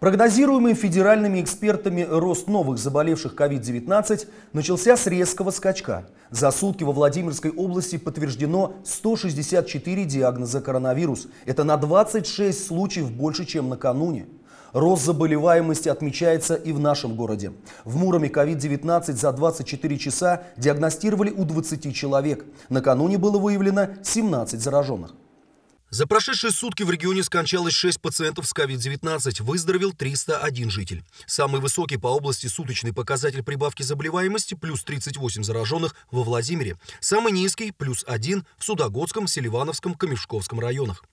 Прогнозируемый федеральными экспертами рост новых заболевших COVID-19 начался с резкого скачка. За сутки во Владимирской области подтверждено 164 диагноза коронавирус. Это на 26 случаев больше, чем накануне. Рост заболеваемости отмечается и в нашем городе. В Муроме COVID-19 за 24 часа диагностировали у 20 человек. Накануне было выявлено 17 зараженных. За прошедшие сутки в регионе скончалось 6 пациентов с COVID-19, выздоровел 301 житель. Самый высокий по области суточный показатель прибавки заболеваемости – плюс 38 зараженных во Владимире. Самый низкий – плюс 1 в Судогодском, Селивановском, Камешковском районах.